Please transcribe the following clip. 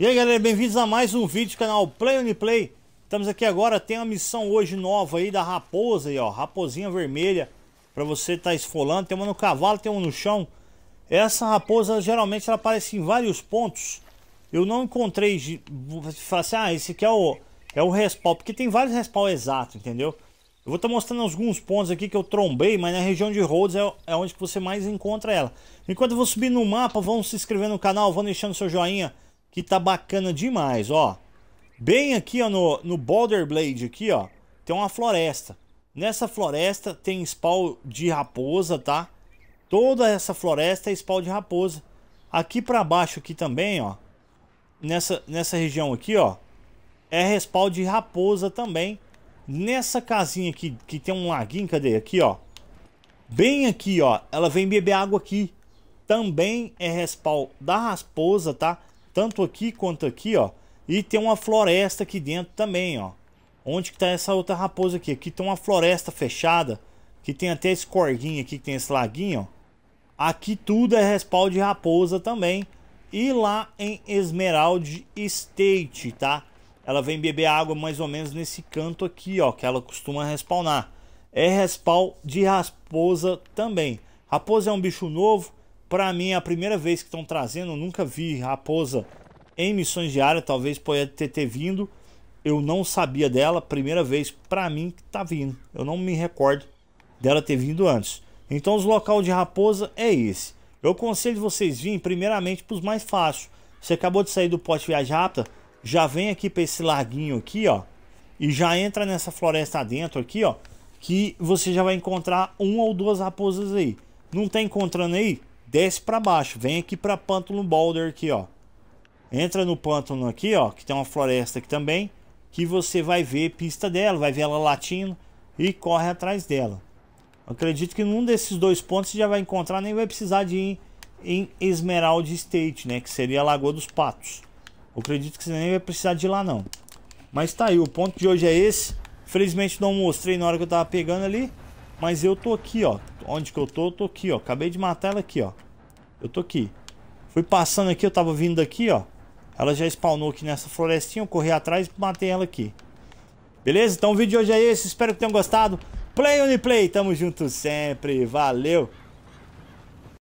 E aí galera, bem-vindos a mais um vídeo do canal Play on Play. Estamos aqui agora, tem uma missão hoje nova aí da raposa aí, ó, raposinha vermelha para você estar tá esfolando. Tem uma no cavalo, tem uma no chão. Essa raposa geralmente ela aparece em vários pontos. Eu não encontrei falar assim, ah, esse aqui é o é o respawn, porque tem vários respawn exatos, entendeu? Eu vou estar tá mostrando alguns pontos aqui que eu trombei, mas na região de Rhodes é, é onde que você mais encontra ela. Enquanto eu vou subir no mapa, vão se inscrevendo no canal, vão deixando seu joinha, que tá bacana demais, ó. Bem aqui, ó, no, no Boulder Blade aqui, ó, tem uma floresta. Nessa floresta tem spawn de raposa, tá? Toda essa floresta é spawn de raposa. Aqui para baixo aqui também, ó. Nessa, nessa região aqui, ó. É respawn de raposa também nessa casinha aqui, que tem um laguinho, cadê? Aqui, ó. Bem aqui, ó. Ela vem beber água aqui. Também é respawn da rasposa, tá? Tanto aqui quanto aqui, ó. E tem uma floresta aqui dentro também, ó. Onde que tá essa outra raposa aqui? Aqui tem uma floresta fechada. Que tem até esse corguinho aqui, que tem esse laguinho, ó. Aqui tudo é respawn de raposa também. E lá em Esmeralda State, tá? ela vem beber água mais ou menos nesse canto aqui, ó, que ela costuma respawnar. É respawn de raposa também. Raposa é um bicho novo, para mim é a primeira vez que estão trazendo, eu nunca vi raposa em missões diárias, talvez pode ter, ter vindo. Eu não sabia dela, primeira vez para mim que tá vindo. Eu não me recordo dela ter vindo antes. Então os local de raposa é esse. Eu aconselho vocês virem primeiramente para os mais fáceis. Você acabou de sair do pote viagem rápida, já vem aqui para esse larguinho aqui, ó, e já entra nessa floresta dentro aqui, ó, que você já vai encontrar uma ou duas raposas aí. Não tá encontrando aí? Desce para baixo, vem aqui para Pântano Boulder aqui, ó. Entra no pântano aqui, ó, que tem uma floresta aqui também, que você vai ver pista dela, vai ver ela latindo e corre atrás dela. Acredito que num desses dois pontos você já vai encontrar, nem vai precisar de ir em Esmeralda State, né, que seria a Lagoa dos Patos. Eu acredito que você nem vai precisar de ir lá não. Mas tá aí, o ponto de hoje é esse. Felizmente não mostrei na hora que eu tava pegando ali. Mas eu tô aqui, ó. Onde que eu tô? Eu tô aqui, ó. Acabei de matar ela aqui, ó. Eu tô aqui. Fui passando aqui, eu tava vindo aqui, ó. Ela já spawnou aqui nessa florestinha. Eu corri atrás e matei ela aqui. Beleza? Então o vídeo de hoje é esse. Espero que tenham gostado. Play Uniplay. Tamo junto sempre. Valeu.